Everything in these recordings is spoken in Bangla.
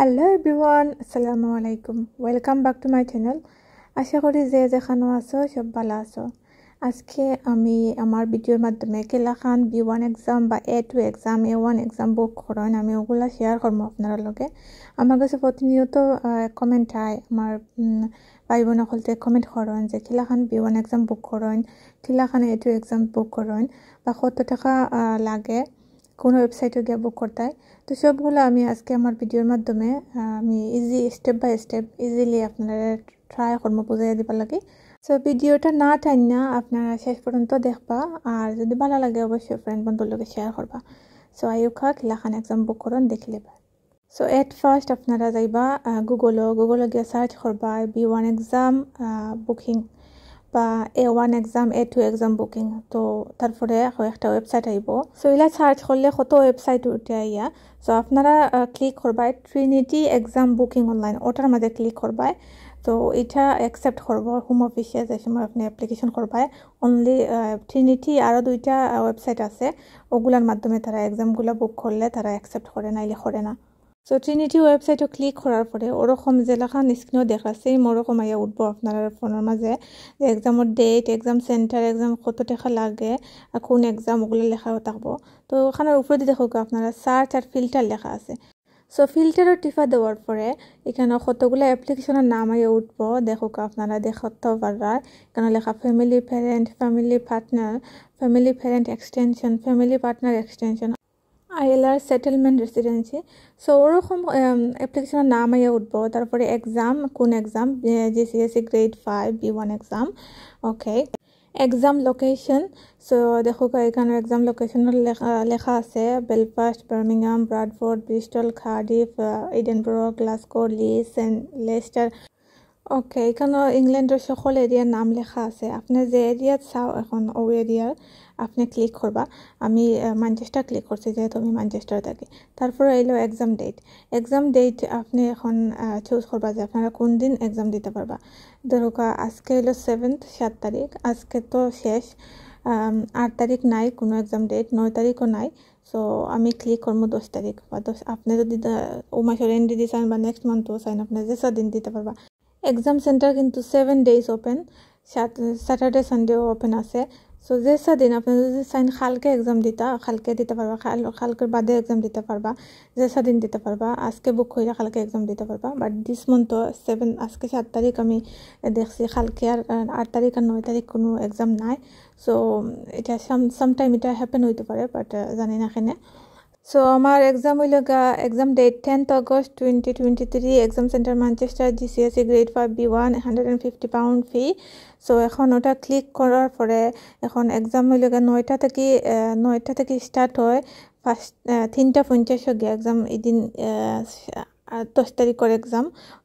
হেল্ল' এভৰিৱান আছালামু আলাইকুম welcome back to my channel আশা কৰি যে যে খানো আছো চব ভালো আছো আজকে আমি আমাৰ ভিডিঅ'ৰ মাধ্যমে কেলাখান বি ওৱান এক্সাম বা A two exam A one exam book কৰোঁ আমি ওগুলো শ্বেয়াৰ কৰোঁ আপোনাৰ লগে আমাৰ কাছে প্ৰতিনিয়ত কমেণ্ট হয় আমাৰ ভাই ভনসকলে কমেণ্ট কৰোঁ যে কেলাখান বি ওৱান এক্সাম বুক কৰোঁ কেলাখান এ টু এক্সাম বুক কৰোঁ বা সত্তৰ টকা লাগে কোনো ওয়েবসাইটে গিয়ে বুক করতে হয় তো সবগুলো আমি আজকে আমার ভিডিওর মাধ্যমে আমি easy step by step easily আপনারা ট্রাই কর্ম বুঝাই দিবার লাগে সো ভিডিওটা না টাইন না আপনারা শেষ পর্যন্ত দেখবা আর যদি ভালো লাগে অবশ্যই ফ্রেন্ড বন্ধুর লোকে শেয়ার করবা সো আয়ুখা খিলাখান এক্সাম বুক করুন দেখলে সো এট ফার্স্ট আপনারা যাইবা গুগলও গুগলও গিয়ে সার্চ করবা বি ওয়ান এক্সাম বুকিং বা A one exam A two exam booking তো তারপরে একটা ওয়েবসাইট আহিব চ এইবিলাক সার্চ কৰিলে কত ওয়েবসাইট উঠে আইয়া চ আপনারা ক্লিক কৰবাই ট্ৰিনিটি এক্সাম বুকিং অনলাইন ওটার মাজে ক্লিক কৰবাই তো এটা অ্যাকসেপ্ট করব হোম অফিসে যে সময় আপনি অ্যাপ্লিকেশন করবাই অনলি ট্রিনিটি আরও দুইটা ওয়েবসাইট আছে ওগুলার মাধ্যমে তারা এক্সামগুলো বুক করলে তারা অ্যাকসেপ্ট করে নাইলে করে না সো ট্রিনিটি ওয়েবসাইটও ক্লিক করার পরে ওরকম জেলাখান স্ক্রিনও দেখা সেম ওরকম আইয়া উঠব আপনার ফোনের মাঝে যে এক্সামের ডেট এক্সাম সেন্টার এক্সাম কত টাকা লাগে আর কোন এক্সাম ওগুলো লেখা থাকবো তো ওখানের উপরে দিয়ে দেখো আপনারা সার্চ আর ফিল্টার লেখা আছে সো ফিল্টারও টিফা দেওয়ার পরে এখানে কতগুলো অ্যাপ্লিকেশনের নাম আগে উঠব দেখুক আপনারা দেখাতেও পারার এখানে লেখা family parent family partner family parent extension family partner extension I L ILR settlement residency so ওৰকম এপ্লিকেশ্যনৰ নাম আয়া উঠব তাৰপৰে এক্সাম কোন exam G C S C grade five B one exam okay exam location so' দেখো এখানে এক্সাম লোকেশনেৰ লেখা আছে Belfast Birmingham Bradford Bristol Cardiff Edinburgh Glasgow লি সেন্ট লেষ্টাৰ অকে এইখনৰ ইংলেণ্ডৰ সকল এৰিয়াৰ নাম লেখা আছে আপনি যে এৰিয়াত চাও এখন অ এৰিয়াৰ আপনি ক্লিক করবা আমি ম্যানচেস্টার ক্লিক করছি যেহেতু আমি ম্যানচেস্টার থাকি তারপরে এলো এক্সাম ডেট এক্সাম ডেট আপনি এখন চুজ করবা যে আপনারা কোন দিন এক্সাম দিতে পারবা ধরুকা আজকে এলো সেভেন্থ সাত তারিখ আজকে তো শেষ আট তারিখ নাই কোনো এক্সাম ডেট নয় তারিখও নাই সো আমি ক্লিক করবো দশ তারিখ বা দশ আপনি যদি ও মাসের এন্ড ডি চান বা নেক্সট মান্থও চাইন আপনি যে দিন দিতে পারবা এক্সাম সেন্টার কিন্তু সেভেন ডেজ ওপেন স্যাটারডে সানডেও ওপেন আছে সো যে দিন আপনি যদি সাইন খালকে এক্সাম দিতা খালকে দিতে পারবা খাল খালকের বাদে এক্সাম দিতে পারবা যে দিন দিতে পারবা আজকে বুক হইলে খালকে এক্সাম দিতে পারবা বাট দিস মন্থ সেভেন আজকে সাত তারিখ আমি দেখছি খালকে আর আট তারিখ আর নয় তারিখ কোনো এক্সাম নাই সো এটা সাম সামটাইম এটা হ্যাপেন হইতে পারে বাট জানি না এখানে চ' আমাৰ এক্সাম হৈ লগা exam date tenth August twenty twenty three exam center Manchester G C S C grade five B one hundred and fifty pound fee so' এখন ওটা ক্লিক কৰাৰ পৰে এখন এক্সাম হৈ লগা নটা থাকি নটা থাকি ষ্টাৰ্ট হয় ফাৰ্ষ্ট তিনিটা পঞ্চাছকে এক্সাম এদিন আর দশ তারিখের এক্সাম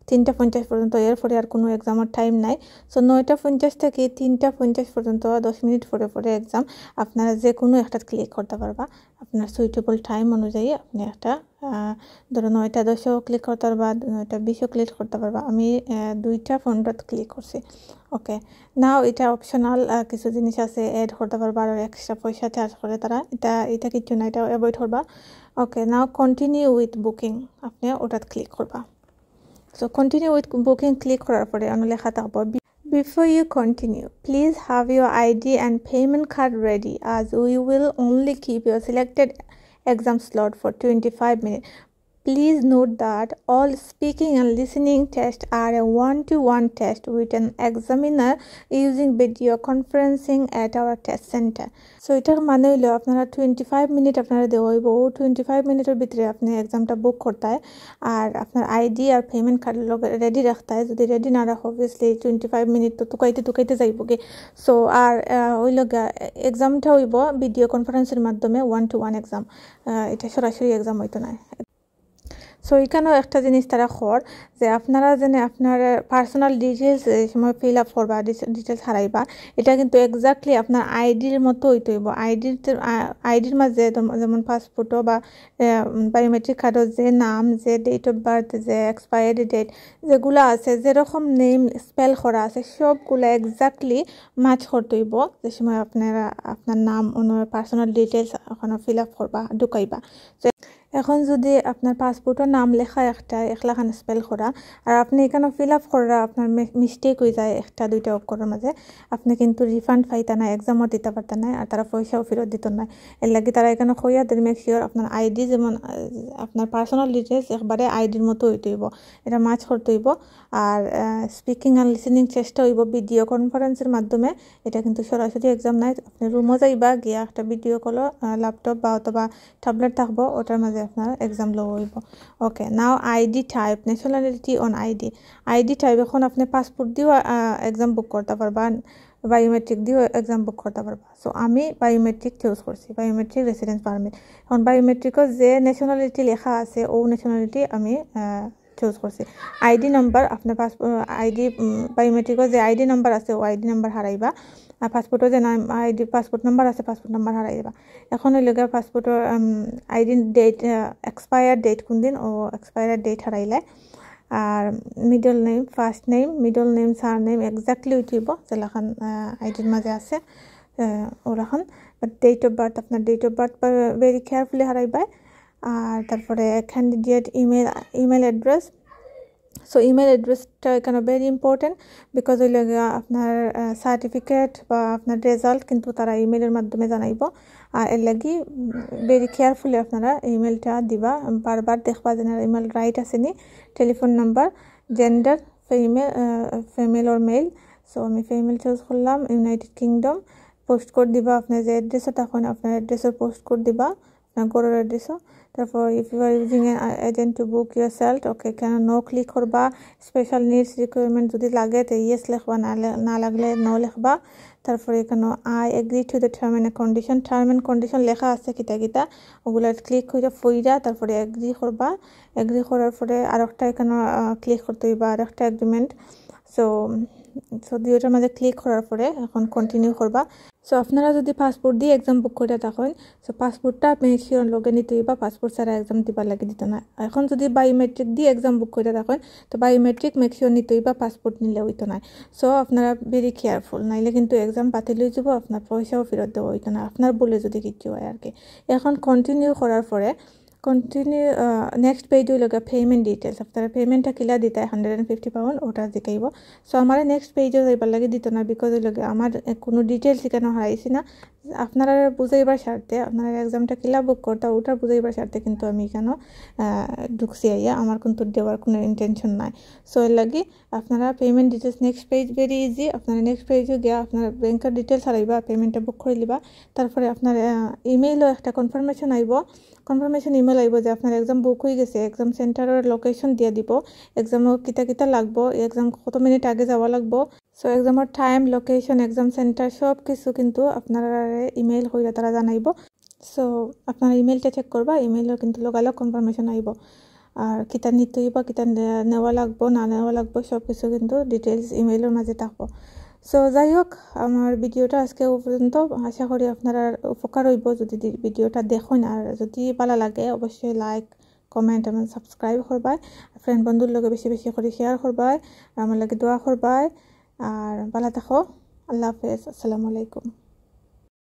তিনটা পঞ্চাশ পর্যন্ত এরপরে আর কোনো এক্সামের টাইম নাই সো নয়টা পঞ্চাশ থেকে তিনটা পঞ্চাশ পর্যন্ত দশ মিনিট পরে পরে এক্সাম আপনারা যে কোনো একটা ক্লিক করতে পারবা আপনার সুইটেবল টাইম অনুযায়ী আপনি একটা ধরো নয়টা দশেও ক্লিক করতে পারবা নয়টা বিশেও ক্লিক করতে পারবা আমি দুইটা পনেরোত ক্লিক করছি ওকে নাও এটা অপশনাল কিছু জিনিস আছে এড করতে পারবা আর এক্সট্রা পয়সা চার্জ করে তারা এটা এটা কিছু না এটা অ্যাভয়েড করবা okay now continue with booking আপনি ওটাত ক্লিক করবা so continue with booking click করার পরে অন্য লেখা থাকবো Before you continue, please have your ID and payment card ready as we will only keep your selected exam slot for 25 minutes. Please note that all speaking and listening tests are a one to one test with an examiner using video conferencing at our test center. So এটার মানে হইলো আপনারা টোয়েন্টি ফাইভ মিনিট আপনারা দেওয়া হইব ও টোয়েন্টি ফাইভ মিনিটের ভিতরে আপনি এক্সামটা বুক করতে হয় আর আপনার আইডি আর পেমেন্ট কার্ড রেডি রাখতে হয় যদি রেডি না রাখো অবভিয়াসলি টোয়েন্টি ফাইভ মিনিট তো তুকাইতে তুকাইতে যাইব গে সো আর ওই লগা এক্সামটা হইব ভিডিও কনফারেন্সের মাধ্যমে ওয়ান টু ওয়ান এক্সাম এটা সরাসরি এক্সাম হইতো না সো এখানেও একটা জিনিস তারা খর যে আপনারা যেন আপনার পার্সোনাল ডিটেলস সময় ফিল আপ করবা ডিটেলস হারাইবা এটা কিন্তু এক্স্যাক্টলি আপনার আইডির মতো হইতে হইব আইডির আইডির মাঝে যেমন পাসপোর্টও বা বায়োমেট্রিক কার্ডও যে নাম যে ডেট অফ বার্থ যে এক্সপায়ারি ডেট যেগুলো আছে যেরকম নেম স্পেল করা আছে সবগুলো এক্স্যাক্টলি মাছ করতে হইব যে সময় আপনারা আপনার নাম অন্য পার্সোনাল ডিটেলস ওখানে ফিল আপ করবা ঢুকাইবা এখন যদি আপনার পাসপোর্টের নাম লেখা একটা একলাখান স্পেল করা আর আপনি এখানে ফিল আপ করা আপনার মিস্টেক হয়ে যায় একটা দুইটা অক্ষরের মাঝে আপনি কিন্তু রিফান্ড পাইতা না এক্সামও দিতে পারতেন না আর তারা পয়সাও ফেরত দিত না এর লাগে তারা এখানে কইয়া দেন মেক শিওর আপনার আইডি যেমন আপনার পার্সোনাল ডিটেলস একবারে আইডির মতো হইতে হইব এটা মাছ করতে হইব আর স্পিকিং আর লিসেনিং চেষ্টা হইব ভিডিও কনফারেন্সের মাধ্যমে এটা কিন্তু সরাসরি এক্সাম নাই আপনি রুমও যাইবা গিয়া একটা ভিডিও কলও ল্যাপটপ বা অথবা ট্যাবলেট থাকবো ওটার মাঝে আপোনাৰ এক্সাম ল'ব পাৰিব okay now I D type nationality on I D I D type এখন আপুনি পাছপৰ্ট দিও এক্সাম বুক কৰিব পাৰিবা বায়োমেট্ৰিক দিও এক্সাম বুক কৰিব পাৰিবা চ' আমি বায়োমেট্ৰিক চুজ কৰিছোঁ বায়োমেট্ৰিক ৰেচিডেঞ্চ পাৰ্মিট এখন বায়োমেট্ৰিকত যে নেচনেলিটি লিখা আছে অ' নেচনেলিটি আমি চুজ করছি আইডি নম্বর আপনার পাসপোর্ট আইডি বায়োমেট্রিকর যে আইডি নম্বর আছে ও আইডি নম্বর হারাই বা পাসপোর্টের যে আইডি পাসপোর্ট নম্বর আছে পাসপোর্ট নম্বর হারাই দেবা এখন ওইলকে পাসপোর্টের আইডি ডেট এক্সপায়ার ডেট কোন দিন ও এক্সপায়ার ডেট হারাইলে আর middle name first name middle name surname exactly উঠিব জেলাখান আইডির মাঝে আছে ওরা বাট ডেট অফ বার্থ আপনার date of birth very carefully হারাইবায় আর তারপরে candidate email email address so email অ্যাড্রেসটা এখানে ভেরি ইম্পর্টেন্ট বিকজ ওই লাগে আপনার সার্টিফিকেট বা আপনার রেজাল্ট কিন্তু তারা ইমেলের মাধ্যমে জানাইব আর এর লাগি ভেরি কেয়ারফুলি আপনারা ইমেলটা দিবা বারবার দেখবা যেন ইমেল রাইট আছে নি telephone number gender female female or male so আমি ফিমেল চুজ করলাম ইউনাইটেড কিংডম পোস্ট কোড দিবা আপনার যে অ্যাড্রেসও তখন আপনার অ্যাড্রেসও পোস্ট কোড দিবা আপনার গরুর অ্যাড্রেসও তারপর if you are using agent to book your SELT okay কেন নো ক্লিক করবা স্পেশাল নিডস রিকোয়ারমেন্ট যদি লাগে তো ইয়েস লিখবা না লাগলে নো লিখবা তারপরে এখানে I agree to the term and condition term and condition লেখা আছে কিতা কিতা ওগুলো ক্লিক করে ফইরা তারপরে এগ্রি করবা এগ্রি করার পরে আরেকটা এখানে ক্লিক করতে হইবা আরেকটা এগ্রিমেন্ট সো সো দুইটার মাঝে ক্লিক করার পরে এখন কন্টিনিউ করবা সো আপনারা যদি পাসপোর্ট দিয়ে এক্সাম বুক করে থাকেন সো পাসপোর্টটা মেক্সিম লগে নিতে বা পাসপোর্ট ছাড়া এক্সাম দিবা লাগে দিত না এখন যদি বায়োমেট্রিক দিয়ে এক্সাম বুক করে থাকেন তো বায়োমেট্রিক মেক্সিম নিতে বা পাসপোর্ট নিলে হইত না সো আপনারা ভেরি কেয়ারফুল নাইলে কিন্তু এক্সাম বাতিল হয়ে যাব আপনার পয়সাও ফেরত দেওয়া হইত না আপনার বলে যদি কিছু হয় আর কি এখন কন্টিনিউ করার পরে কন্টিনিউ নেক্সট পেজ होगा पेमेंट डिटेल्स अपना पेमेंट किला देता है हंड्रेड ফিফটি फिफ्टी पाउंड ओटा दिखाइब सो हमारे নেক্সট पेज যাইবার লাগে দিত না বিকজ লগে আমার কোনো ডিটেলস এখানে হারাইছি না আপনারা বুঝাইবার স্বার্থে আপনারা এক্সামটা কিলা বুক করতা ওটা বুঝাইবার স্বার্থে কিন্তু আমি এখানে ঢুকছি আইয়া আমার কিন্তু দেওয়ার কোনো ইন্টেনশন নাই সো এর লাগে আপনারা payment details next page very easy আপনারা নেক্সট পেজও গিয়া আপনার ব্যাংকের ডিটেলস হারাইবা পেমেন্টটা বুক করে লিবা তারপরে আপনার ইমেইলও একটা কনফার্মেশন আইব কনফার্মেশন ইমেল আহিব যে আপোনাৰ এক্সাম বুক হৈ গৈছে এক্সাম চেণ্টাৰৰ লোকেশ্যন দিয়া দিব এক্সামৰ কিতা কিতা লাগব এক্সাম কত মিনিট আগে যাব লাগব সো এক্সামৰ টাইম লোকেশ্যন এক্সাম চেণ্টাৰ চব কিছু কিন্তু আপোনাৰ ইমেইল কৰিলে তাৰা জানাইব সো আপোনাৰ ইমেইলটা চেক কৰবা ইমেইলৰ কিন্তু লগালগ কনফাৰ্মেশ্যন আহিব আর কিতা নিতেই বা কিতা নেওয়া লাগবো না নেওয়া লাগবো সব কিছু কিন্তু ডিটেলস ইমেইলের মাঝে থাকবো সো যাই হোক আমার ভিডিওটা আজকে পর্যন্ত আশা করি আপনারা উপকার হইব যদি ভিডিওটা দেখুন আর যদি ভালো লাগে অবশ্যই লাইক কমেন্ট এবং সাবস্ক্রাইব করবাই ফ্রেন্ড বন্ধুর লগে বেশি বেশি করে শেয়ার করবাই আমার লগে দোয়া করবাই আর ভালো থাকো আল্লাহ হাফেজ